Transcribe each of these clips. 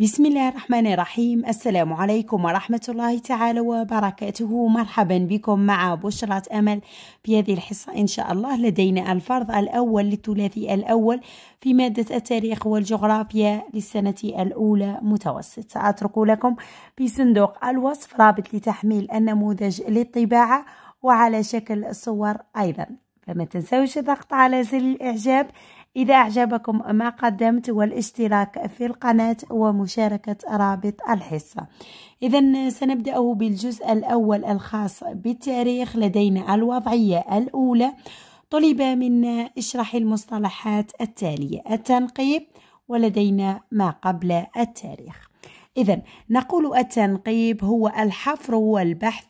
بسم الله الرحمن الرحيم السلام عليكم ورحمة الله تعالى وبركاته مرحبا بكم مع بشرة أمل في هذه الحصة إن شاء الله لدينا الفرض الأول للثلاثي الأول في مادة التاريخ والجغرافيا للسنة الأولى متوسط سأترك لكم في صندوق الوصف رابط لتحميل النموذج للطباعة وعلى شكل صور أيضا فما تنسوش الضغط على زر الإعجاب إذا أعجبكم ما قدمت والاشتراك في القناة ومشاركة رابط الحصة إذا سنبدأ بالجزء الأول الخاص بالتاريخ لدينا الوضعية الأولى طلب منا اشرح المصطلحات التالية التنقيب ولدينا ما قبل التاريخ إذا نقول التنقيب هو الحفر والبحث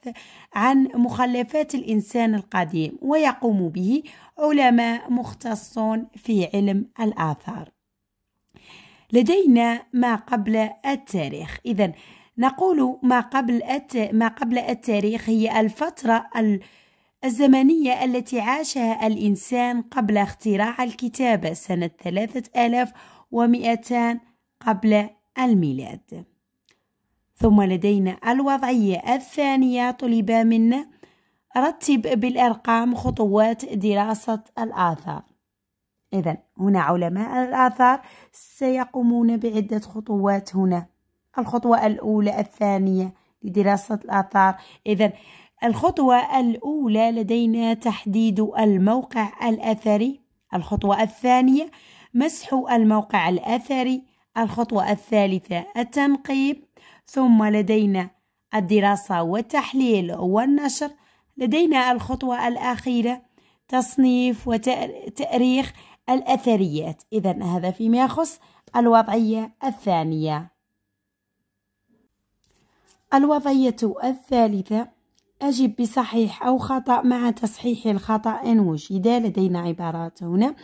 عن مخلفات الإنسان القديم ويقوم به علماء مختصون في علم الآثار. لدينا ما قبل التاريخ، إذا نقول ما قبل الت... ما قبل التاريخ هي الفترة الزمنية التي عاشها الإنسان قبل اختراع الكتابة سنة 3200 قبل الميلاد ثم لدينا الوضعية الثانية طلب منا رتب بالأرقام خطوات دراسة الآثار إذا هنا علماء الآثار سيقومون بعدة خطوات هنا الخطوة الأولى الثانية لدراسة الآثار إذا الخطوة الأولى لدينا تحديد الموقع الأثري الخطوة الثانية مسح الموقع الأثري الخطوة الثالثة التنقيب ثم لدينا الدراسة والتحليل والنشر لدينا الخطوة الأخيرة تصنيف وتأريخ الأثريات إذا هذا فيما يخص الوضعية الثانية الوضعية الثالثة أجب بصحيح أو خطأ مع تصحيح الخطأ إن وجد لدينا عبارات هنا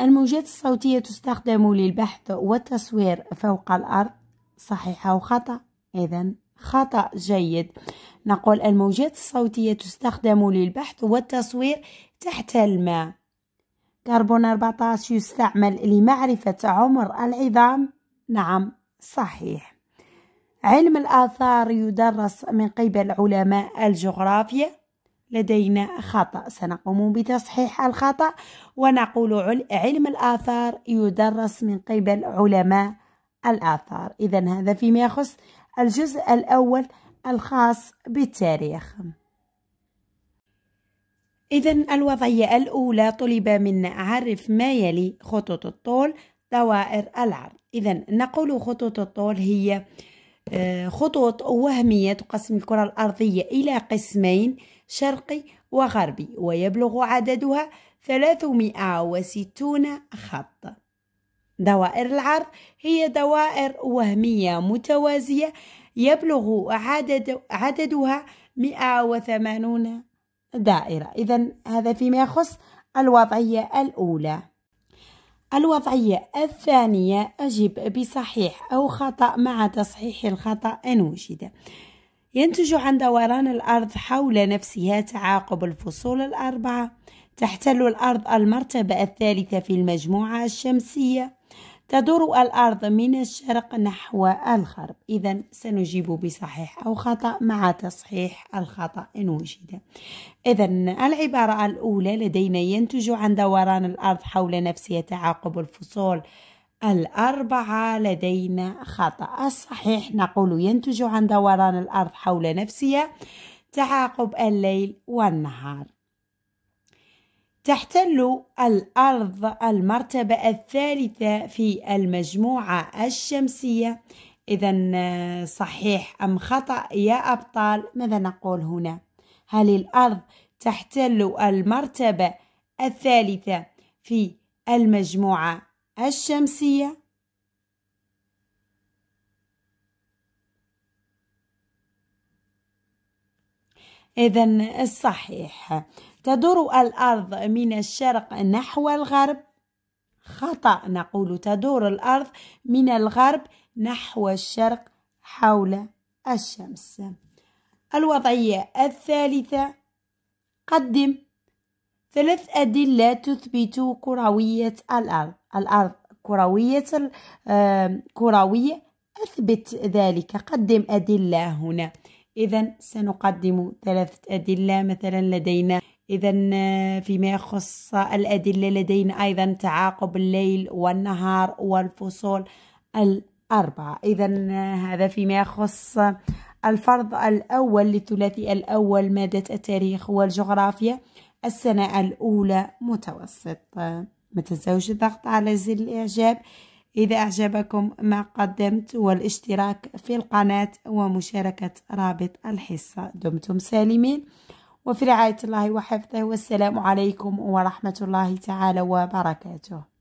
الموجات الصوتية تستخدم للبحث والتصوير فوق الأرض صحيح أو خطأ إذا خطأ جيد نقول الموجات الصوتية تستخدم للبحث والتصوير تحت الماء كربون 14 يستعمل لمعرفة عمر العظام نعم صحيح علم الآثار يدرس من قبل علماء الجغرافيا لدينا خطأ سنقوم بتصحيح الخطأ ونقول علم الآثار يدرس من قبل علماء الآثار إذا هذا فيما يخص الجزء الأول الخاص بالتاريخ إذا الوضعية الأولى طلب منا أعرف ما يلي خطوط الطول دوائر العرض إذا نقول خطوط الطول هي آه، خطوط وهمية تقسم الكرة الأرضية إلى قسمين شرقي وغربي ويبلغ عددها 360 خط دوائر العرض هي دوائر وهمية متوازية يبلغ عدد عددها 180 دائرة إذا هذا فيما يخص الوضعية الأولى الوضعية الثانية أجب بصحيح أو خطأ مع تصحيح الخطأ إن وجد ينتج عن دوران الأرض حول نفسها تعاقب الفصول الأربعة تحتل الأرض المرتبة الثالثة في المجموعة الشمسية تدور الأرض من الشرق نحو الغرب إذا سنجيب بصحيح أو خطأ مع تصحيح الخطأ إن وجد إذا العبارة الأولى لدينا ينتج عن دوران الأرض حول نفسها تعاقب الفصول الأربعة لدينا خطأ الصحيح نقول ينتج عن دوران الأرض حول نفسها تعاقب الليل والنهار تحتل الأرض المرتبة الثالثة في المجموعة الشمسية إذا صحيح أم خطأ يا أبطال ماذا نقول هنا هل الأرض تحتل المرتبة الثالثة في المجموعة الشمسية إذا الصحيح تدور الأرض من الشرق نحو الغرب خطأ نقول تدور الأرض من الغرب نحو الشرق حول الشمس الوضعية الثالثة قدم ثلاث أدلة تثبت كروية الأرض الأرض كروية كروية أثبت ذلك قدم أدلة هنا إذا سنقدم ثلاثة أدلة مثلا لدينا إذا آه، فيما يخص الأدلة لدينا أيضا تعاقب الليل والنهار والفصول الأربعة إذا آه، هذا فيما يخص الفرض الأول للثلاثي الأول مادة التاريخ والجغرافيا السنة الأولى متوسط آه، ما تنسوش الضغط على زر الإعجاب إذا أعجبكم ما قدمت والاشتراك في القناة ومشاركة رابط الحصة دمتم سالمين وفي رعاية الله وحفظه والسلام عليكم ورحمة الله تعالى وبركاته